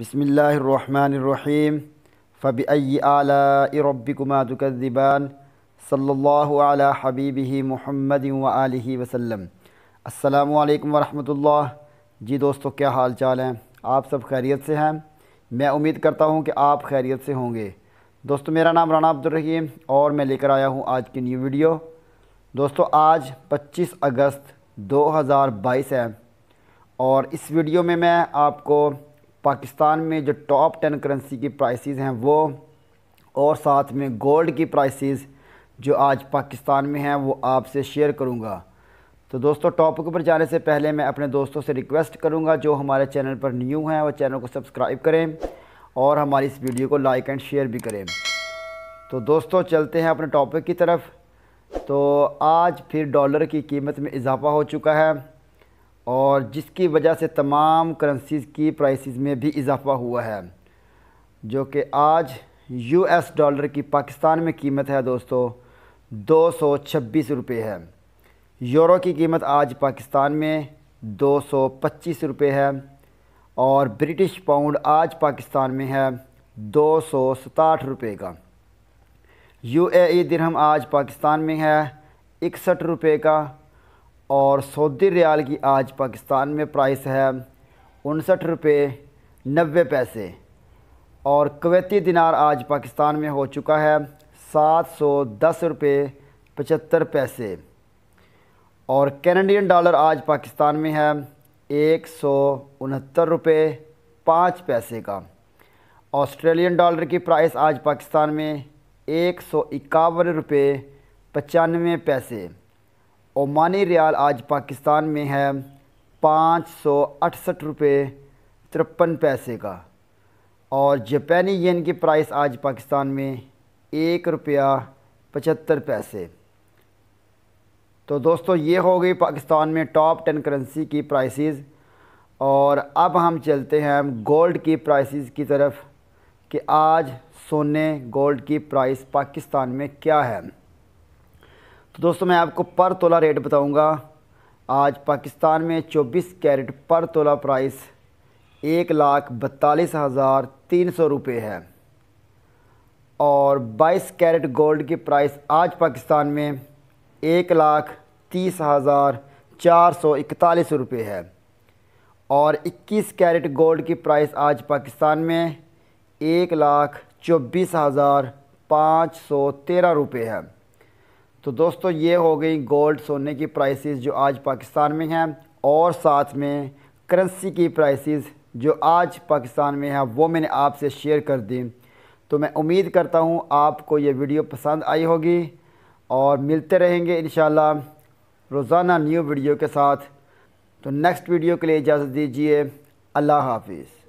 बसमीम फ़बी आलाबीकुमा तुकबान सल्ला हबीबी महमद वसम अल्लाम वरहमतुल्लाह जी दोस्तों क्या हाल चाल हैं आप सब खैरियत से हैं मैं उम्मीद करता हूँ कि आप खैरियत से होंगे दोस्तों मेरा नाम राना अब्दुलरहीम और मैं लेकर आया हूँ आज की न्यू वीडियो दोस्तों आज पच्चीस अगस्त दो हज़ार बाईस है और इस वीडियो में मैं आपको पाकिस्तान में जो टॉप टेन करेंसी की प्राइसेस हैं वो और साथ में गोल्ड की प्राइसेस जो आज पाकिस्तान में हैं वो आपसे शेयर करूँगा तो दोस्तों टॉपिक पर जाने से पहले मैं अपने दोस्तों से रिक्वेस्ट करूँगा जो हमारे चैनल पर न्यू हैं वो चैनल को सब्सक्राइब करें और हमारी इस वीडियो को लाइक एंड शेयर भी करें तो दोस्तों चलते हैं अपने टॉपिक की तरफ तो आज फिर डॉलर की कीमत में इजाफा हो चुका है और जिसकी वजह से तमाम करेंसीज़ की प्राइसेस में भी इजाफा हुआ है जो कि आज यूएस डॉलर की पाकिस्तान में कीमत है दोस्तों दो सौ छब्बीस रुपये है यूरो की कीमत आज पाकिस्तान में दो सौ पच्चीस रुपये है और ब्रिटिश पाउंड आज पाकिस्तान में है दो सौ सताहठ रुपये का यू ए दिरहम आज पाकिस्तान में है इकसठ रुपये का और सऊदी रियाल की आज पाकिस्तान में प्राइस है उनसठ रुपये नबे पैसे और कवैती दिनार आज पाकिस्तान में हो चुका है सात सौ दस रुपये पचहत्तर पैसे और कैनेडियन डॉलर आज पाकिस्तान में है एक सौ उनहत्तर रुपये पाँच पैसे का ऑस्ट्रेलियन डॉलर की प्राइस आज पाकिस्तान में एक सौ इक्यावन रुपये पचानवे पैसे ओमानी रियाल आज पाकिस्तान में है पाँच सौ अड़सठ रुपये तिरपन पैसे का और जापानी येन की प्राइस आज पाकिस्तान में एक रुपया पचहत्तर पैसे तो दोस्तों ये हो गई पाकिस्तान में टॉप टेन करेंसी की प्राइसेस और अब हम चलते हैं गोल्ड की प्राइसेस की तरफ कि आज सोने गोल्ड की प्राइस पाकिस्तान में क्या है तो दोस्तों मैं आपको पर तोला रेट बताऊंगा आज पाकिस्तान में 24 कैरेट पर तोला प्राइस एक लाख बत्तालीस हज़ार तीन सौ रुपये है और 22 कैरेट गोल्ड की प्राइस आज पाकिस्तान में एक लाख तीस हज़ार चार सौ इकतालीस रुपये है और 21 कैरेट गोल्ड की प्राइस आज पाकिस्तान में एक लाख चौबीस हज़ार पाँच सौ तेरह रुपये है तो दोस्तों ये हो गई गोल्ड सोने की प्राइसेस जो आज पाकिस्तान में हैं और साथ में करेंसी की प्राइसेस जो आज पाकिस्तान में हैं वो मैंने आपसे शेयर कर दी तो मैं उम्मीद करता हूँ आपको ये वीडियो पसंद आई होगी और मिलते रहेंगे इन रोज़ाना न्यू वीडियो के साथ तो नेक्स्ट वीडियो के लिए इजाज़त दीजिए अल्लाह हाफिज़